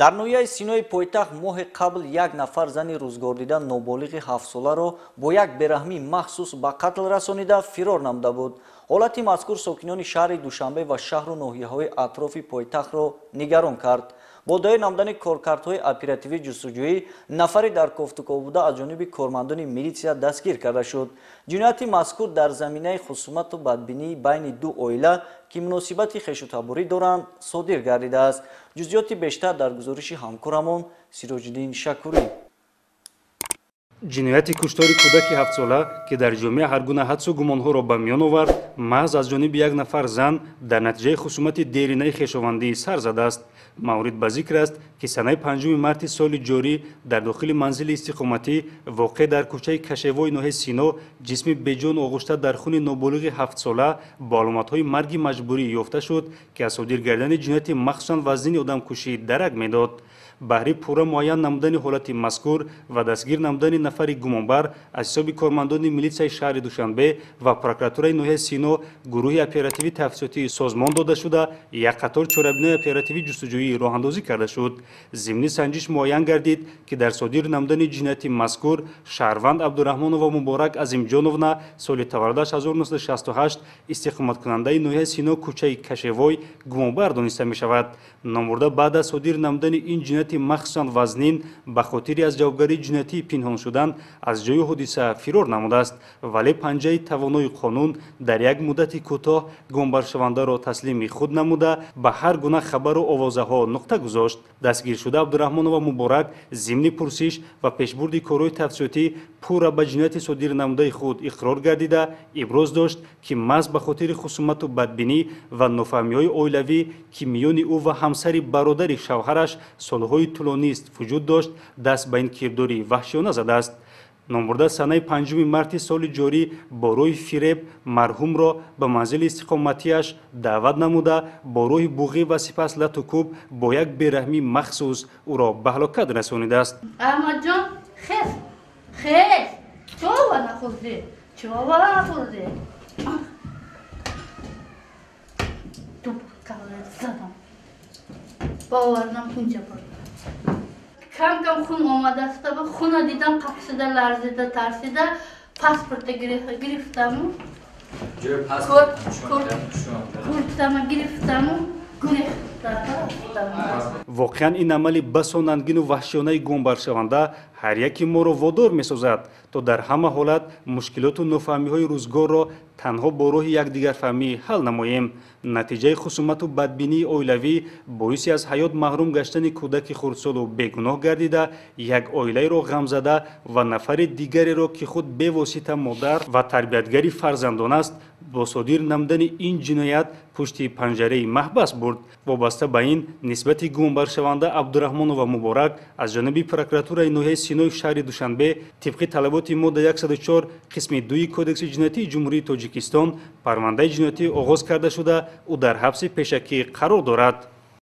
дар ноҳияи синои пойтахт моҳи қабл як нафар зани рӯзгордида ноболиғи ҳафтсоларо бо як бераҳмӣ махсус ба қатл расонида фирор намуда буд ҳолати мазкур сокинони шаҳри душанбе ва шаҳру ноҳияҳои атрофи пойтахтро нигарон кард бо доир намудани коркардҳои оперативи ҷустуҷӯӣ нафаре дар кофтуков буда аз ҷониби кормандони милисия дастгир карда шуд ҷинояти мазкур дар заминаи хусумату бадбинии байни ду оила ки муносибати хешутаборӣ доранд содир гардидааст ҷузъиёти бештар дар гузориши ҳамкорамон сироҷиддин шакурӣ ҷинояти куштори кӯдаки ҳафтсола ки дар ҷомеа ҳар гуна ҳадсу гумонҳоро ба миён овард маҳз аз ҷониби як нафар зан дар натиҷаи хусумати деринаи хешовандӣ сар задааст маврид ба зикр аст ки санаи 5 марти соли ҷорӣ дар дохили манзили истиқоматӣ воқеъ дар кӯчаи кашевои ноҳияи сино ҷисми беҷон оғӯшта дар хуни ноболиғи ҳафтсола бо аломатҳои марги маҷбурӣ ёфта шуд ки аз содир гардани ҷинояти махсусан вазнини одамкушӣ дарак медод баҳри пурра муайян намудани ҳолати мазкур ва дастгир намудани нафари гумонбар аз ҳисоби кормандони милисияи шаҳри душанбе ва прокуратураи ноҳияи сино гурӯҳи оперативии тафсиётии созмон дода шуда як қатор чорабинои оперативии ҷустуҷӯӣ роҳандозӣ карда шуд зимни санҷиш муайян гардид ки дар содир намудани ҷинояти мазкур шаҳрванд абдураҳмонова муборак азимҷоновна соли таваррудаш 1968 истиқоматкунандаи ноҳияи сино кӯчаи кашевой гумонбар дониста мешавад номбурда баъд аз содир намудани ин ҷинояти махсусан вазнин ба хотири аз ҷавобгарии ҷинояти пинҳоншудан аз ҷои ҳодиса фирор намудааст вале панҷаи тавонои қонун дар як муддати кӯтоҳ гумонбаршавандаро таслими худ намуда ба ҳар гуна хабару овозаҳо нуқта гузошт дастгиршуда абдураҳмонова муборак зимни пурсиш ва пешбурди корҳои тафсиётӣ пурра ба ҷинояти содир намудаи худ иқрор гардида иброз дошт ки маҳз ба хотири хусумату бадбинӣ ва нофаҳмиҳои оилавӣ ки миёни ӯ ва ҳамсари бародари шавҳараш солҳои тӯлонист вуҷуд дошт даст ба ин кирдори ваҳшиёна задааст номбурда санаи пан марти соли ҷорӣ бо роҳи фиреб марҳумро ба манзили истиқоматиаш даъват намуда бо роҳи буғӣ ва сипас латукуб бо як бераҳми махсус ӯро ба ҳалокат расонидааст баварнамкунҷа бор کم کم خون آمده است و خون دیدم قفصده لرزیده ترسیده پاسپورت گرفتم جای پاسپورت کرد کرد کرد کرد کرد کرد کرد کرد воқеан ин амали басо нангину ваҳшиёнаи гумбаршаванда ҳар яки моро водор месозад то дар ҳама ҳолат мушкилоту нофаҳмиҳои рӯзгорро танҳо бо роҳи якдигарфаҳмӣ ҳал намоем натиҷаи хусумату бадбинии оилавӣ боиси аз ҳаёт маҳрум гаштани кӯдаки хурдсолу бегуноҳ гардида як оилаеро ғамзада ва нафари дигареро ки худ бевосита модар ва тарбиятгари фарзандон аст бо содир намудани ин ҷиноят пушти панҷараи маҳбас бурд вобаста ба ин нисбати гумонбаршаванда абдураҳмонова муборак аз ҷониби прокуратураи ноҳияи синои шаҳри душанбе тибқи талаботи модда 14 қисми дуи кодекси ҷинояти ҷумҳурии тоҷикистон парвандаи ҷиноятӣ оғоз карда шуда ӯ дар ҳабси пешакӣ қарор дорад